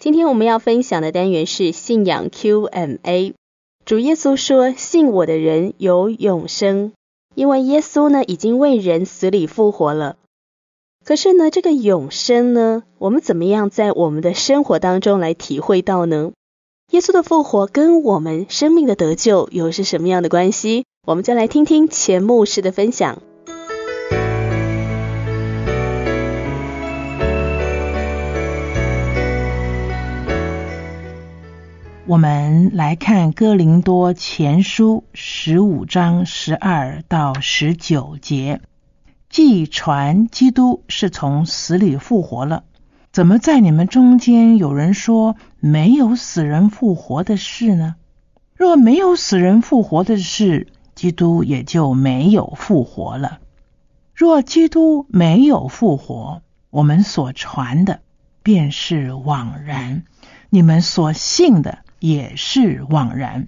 今天我们要分享的单元是信仰 QMA。主耶稣说：“信我的人有永生，因为耶稣呢已经为人死里复活了。”可是呢，这个永生呢，我们怎么样在我们的生活当中来体会到呢？耶稣的复活跟我们生命的得救又是什么样的关系？我们再来听听钱牧师的分享。我们来看《哥林多前书》十五章十二到十九节，既传基督是从死里复活了，怎么在你们中间有人说没有死人复活的事呢？若没有死人复活的事，基督也就没有复活了。若基督没有复活，我们所传的便是枉然，你们所信的。也是枉然，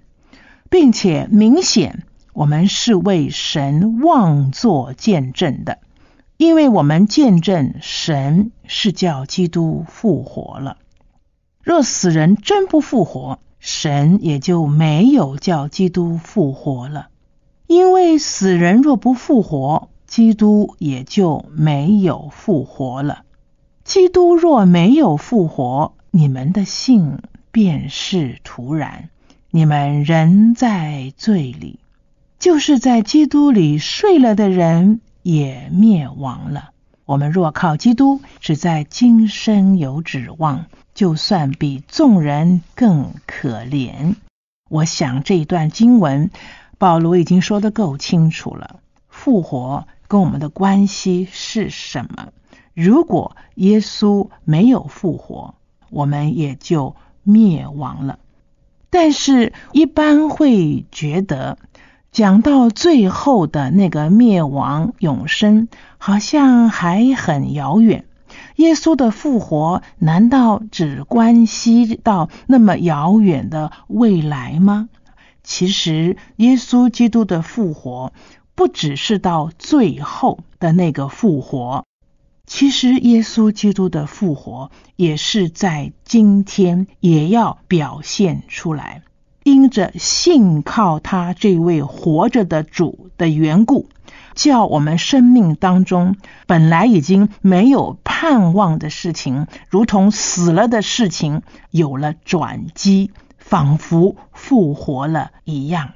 并且明显，我们是为神妄作见证的，因为我们见证神是叫基督复活了。若死人真不复活，神也就没有叫基督复活了；因为死人若不复活，基督也就没有复活了。基督若没有复活，你们的信。便是徒然，你们仍在罪里；就是在基督里睡了的人，也灭亡了。我们若靠基督，只在今生有指望，就算比众人更可怜。我想这一段经文，保罗已经说得够清楚了：复活跟我们的关系是什么？如果耶稣没有复活，我们也就。灭亡了，但是一般会觉得，讲到最后的那个灭亡、永生，好像还很遥远。耶稣的复活，难道只关系到那么遥远的未来吗？其实，耶稣基督的复活，不只是到最后的那个复活。其实，耶稣基督的复活也是在今天也要表现出来。因着信靠他这位活着的主的缘故，叫我们生命当中本来已经没有盼望的事情，如同死了的事情有了转机，仿佛复活了一样。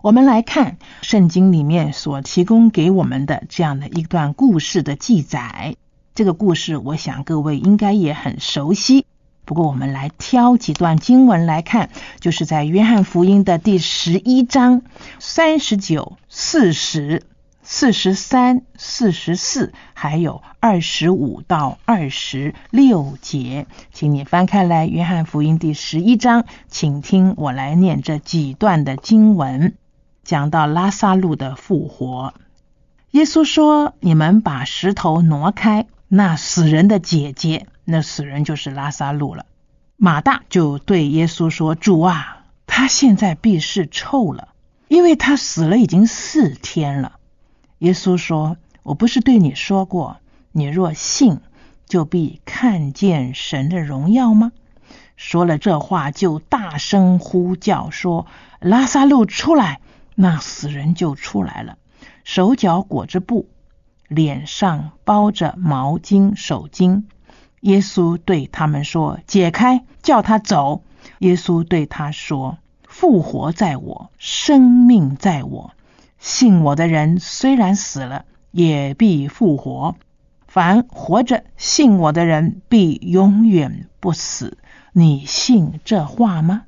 我们来看圣经里面所提供给我们的这样的一段故事的记载。这个故事，我想各位应该也很熟悉。不过，我们来挑几段经文来看，就是在约翰福音的第十一章三十九、四十四、十三、四十四，还有二十五到二十六节。请你翻开来，约翰福音第十一章，请听我来念这几段的经文。讲到拉萨路的复活，耶稣说：“你们把石头挪开，那死人的姐姐，那死人就是拉萨路了。”马大就对耶稣说：“主啊，他现在必是臭了，因为他死了已经四天了。”耶稣说：“我不是对你说过，你若信，就必看见神的荣耀吗？”说了这话，就大声呼叫说：“拉萨路出来！”那死人就出来了，手脚裹着布，脸上包着毛巾手巾。耶稣对他们说：“解开，叫他走。”耶稣对他说：“复活在我，生命在我。信我的人虽然死了，也必复活。凡活着信我的人，必永远不死。你信这话吗？”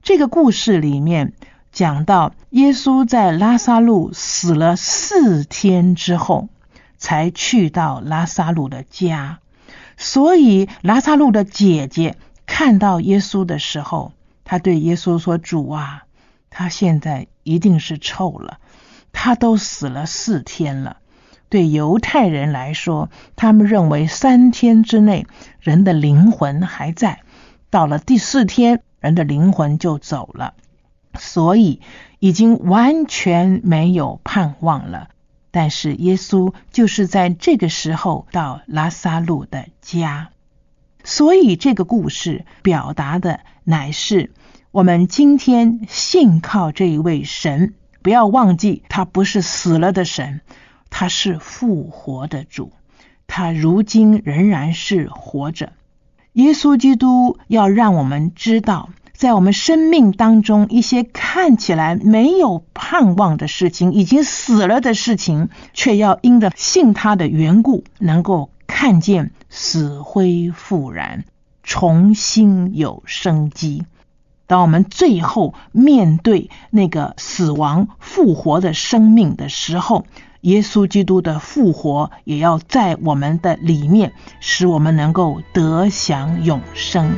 这个故事里面。讲到耶稣在拉萨路死了四天之后，才去到拉萨路的家。所以拉萨路的姐姐看到耶稣的时候，她对耶稣说：“主啊，他现在一定是臭了，他都死了四天了。对犹太人来说，他们认为三天之内人的灵魂还在，到了第四天，人的灵魂就走了。”所以已经完全没有盼望了。但是耶稣就是在这个时候到拉萨路的家。所以这个故事表达的乃是我们今天信靠这一位神。不要忘记，他不是死了的神，他是复活的主，他如今仍然是活着。耶稣基督要让我们知道。在我们生命当中，一些看起来没有盼望的事情，已经死了的事情，却要因着信他的缘故，能够看见死灰复燃，重新有生机。当我们最后面对那个死亡复活的生命的时候，耶稣基督的复活也要在我们的里面，使我们能够得享永生。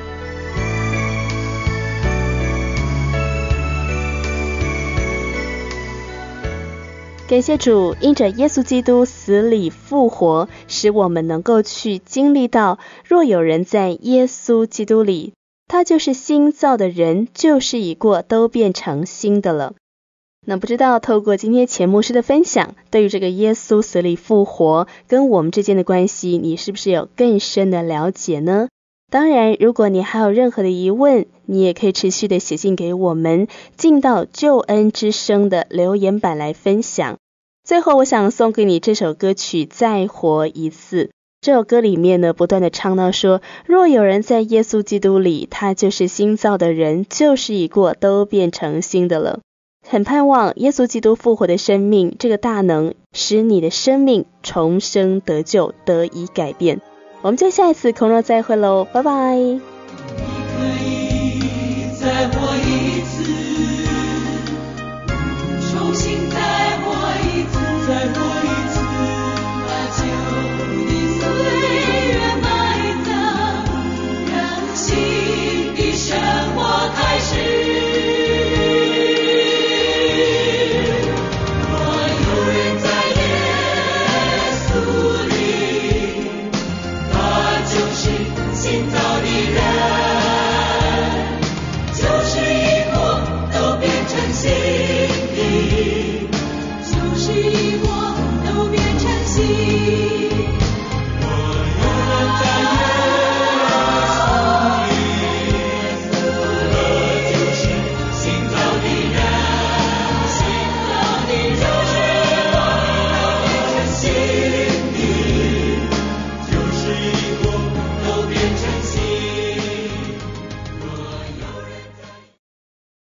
感谢主，因着耶稣基督死里复活，使我们能够去经历到：若有人在耶稣基督里，他就是新造的人，旧事已过，都变成新的了。那不知道透过今天钱牧师的分享，对于这个耶稣死里复活跟我们之间的关系，你是不是有更深的了解呢？当然，如果你还有任何的疑问，你也可以持续的写信给我们，进到救恩之声的留言板来分享。最后，我想送给你这首歌曲《再活一次》。这首歌里面呢，不断的唱到说，若有人在耶稣基督里，他就是新造的人，旧事已过，都变成新的了。很盼望耶稣基督复活的生命，这个大能使你的生命重生得救，得以改变。我们就下一次空中再会喽，拜拜。